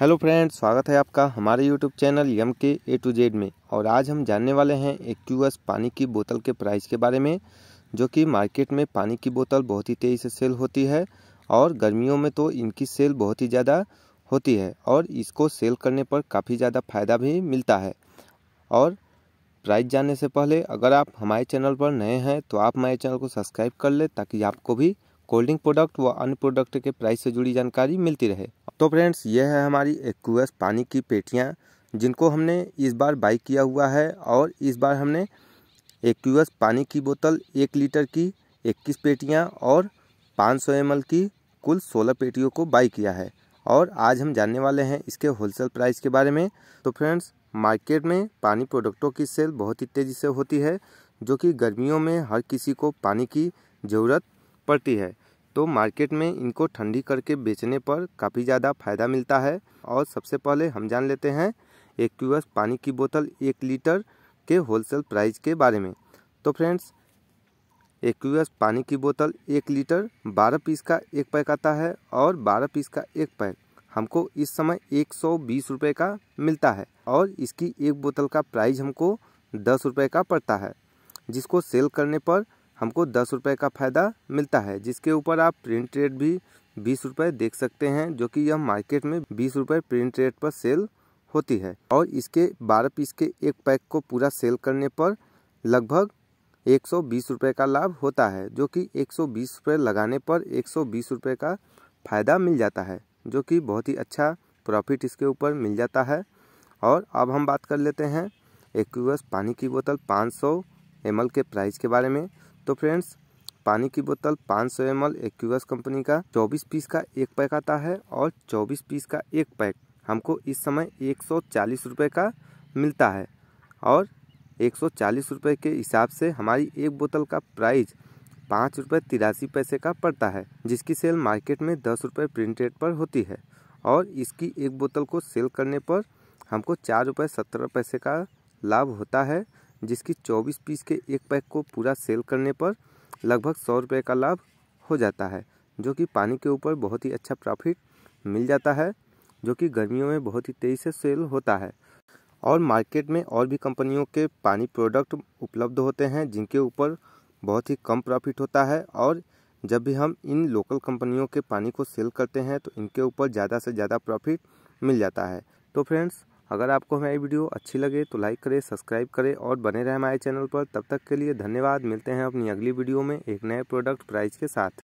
hello friends स्वागत है आपका हमारे यूट्यूब चैनल यम के ए टू जेड में और आज हम जानने वाले हैं एक क्यू एस पानी की बोतल के प्राइस के बारे में जो कि मार्केट में पानी की बोतल बहुत ही तेज़ी से सेल होती है और गर्मियों में तो इनकी सेल बहुत ही ज़्यादा होती है और इसको सेल करने पर काफ़ी ज़्यादा फ़ायदा भी मिलता है और प्राइस जानने से पहले अगर आप हमारे चैनल पर नए हैं तो आप हमारे चैनल को सब्सक्राइब कर लें ताकि आपको भी कोल्ड प्रोडक्ट व अन्य प्रोडक्ट के प्राइस से जुड़ी जानकारी मिलती रहे तो फ्रेंड्स यह है हमारी एक्वेस पानी की पेटियाँ जिनको हमने इस बार बाई किया हुआ है और इस बार हमने एक्वेस पानी की बोतल एक लीटर की इक्कीस पेटियाँ और पाँच सौ एम की कुल सोलह पेटियों को बाई किया है और आज हम जानने वाले हैं इसके होलसेल प्राइस के बारे में तो फ्रेंड्स मार्केट में पानी प्रोडक्टों की सेल बहुत ही तेज़ी से होती है जो कि गर्मियों में हर किसी को पानी की ज़रूरत पड़ती है तो मार्केट में इनको ठंडी करके बेचने पर काफ़ी ज़्यादा फायदा मिलता है और सबसे पहले हम जान लेते हैं एक क्यूएस पानी की बोतल एक लीटर के होलसेल प्राइस के बारे में तो फ्रेंड्स एक क्यूएस पानी की बोतल एक लीटर बारह पीस का एक पैक आता है और बारह पीस का एक पैक हमको इस समय एक सौ बीस रुपये का मिलता है और इसकी एक बोतल का प्राइज हमको दस रुपये का पड़ता है जिसको सेल करने पर हमको दस रुपये का फ़ायदा मिलता है जिसके ऊपर आप प्रिंट रेट भी बीस रुपये देख सकते हैं जो कि यह मार्केट में बीस रुपये प्रिंट रेट पर सेल होती है और इसके बारह पीस के एक पैक को पूरा सेल करने पर लगभग एक सौ बीस रुपये का लाभ होता है जो कि एक सौ बीस रुपये लगाने पर एक सौ बीस रुपये का फ़ायदा मिल जाता है जो कि बहुत ही अच्छा प्रॉफिट इसके ऊपर मिल जाता है और अब हम बात कर लेते हैं एक पानी की बोतल 500 सौ के प्राइस के बारे में तो फ्रेंड्स पानी की बोतल 500 सौ एम एल एक्यूएस कंपनी का 24 पीस का एक पैक आता है और 24 पीस का एक पैक हमको इस समय एक सौ का मिलता है और एक सौ के हिसाब से हमारी एक बोतल का प्राइस पाँच रुपये तिरासी पैसे का पड़ता है जिसकी सेल मार्केट में दस रुपये प्रिंट पर होती है और इसकी एक बोतल को सेल करने पर हमको चार रुपये सत्रह पैसे का लाभ होता है जिसकी 24 पीस के एक पैक को पूरा सेल करने पर लगभग सौ रुपये का लाभ हो जाता है जो कि पानी के ऊपर बहुत ही अच्छा प्रॉफिट मिल जाता है जो कि गर्मियों में बहुत ही तेज़ी से सेल होता है और मार्केट में और भी कंपनियों के पानी प्रोडक्ट उपलब्ध होते हैं जिनके ऊपर बहुत ही कम प्रॉफिट होता है और जब भी हम इन लोकल कंपनियों के पानी को सेल करते हैं तो इनके ऊपर ज़्यादा से ज़्यादा प्रॉफिट मिल जाता है तो फ्रेंड्स अगर आपको हमारी वीडियो अच्छी लगे तो लाइक करें सब्सक्राइब करें और बने रहें हमारे चैनल पर तब तक के लिए धन्यवाद मिलते हैं अपनी अगली वीडियो में एक नए प्रोडक्ट प्राइस के साथ